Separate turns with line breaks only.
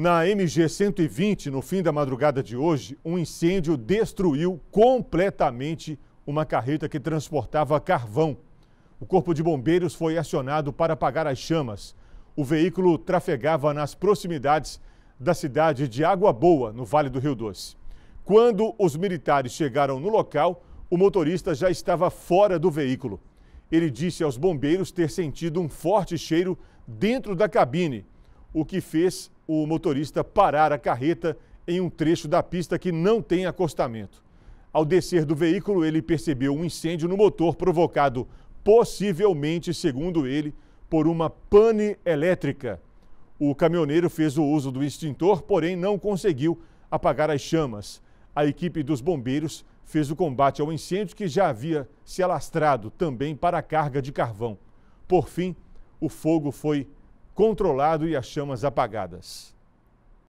Na MG 120, no fim da madrugada de hoje, um incêndio destruiu completamente uma carreta que transportava carvão. O Corpo de Bombeiros foi acionado para apagar as chamas. O veículo trafegava nas proximidades da cidade de Água Boa, no Vale do Rio Doce. Quando os militares chegaram no local, o motorista já estava fora do veículo. Ele disse aos bombeiros ter sentido um forte cheiro dentro da cabine, o que fez o motorista parar a carreta em um trecho da pista que não tem acostamento. Ao descer do veículo, ele percebeu um incêndio no motor provocado, possivelmente, segundo ele, por uma pane elétrica. O caminhoneiro fez o uso do extintor, porém não conseguiu apagar as chamas. A equipe dos bombeiros fez o combate ao incêndio que já havia se alastrado também para a carga de carvão. Por fim, o fogo foi controlado e as chamas apagadas.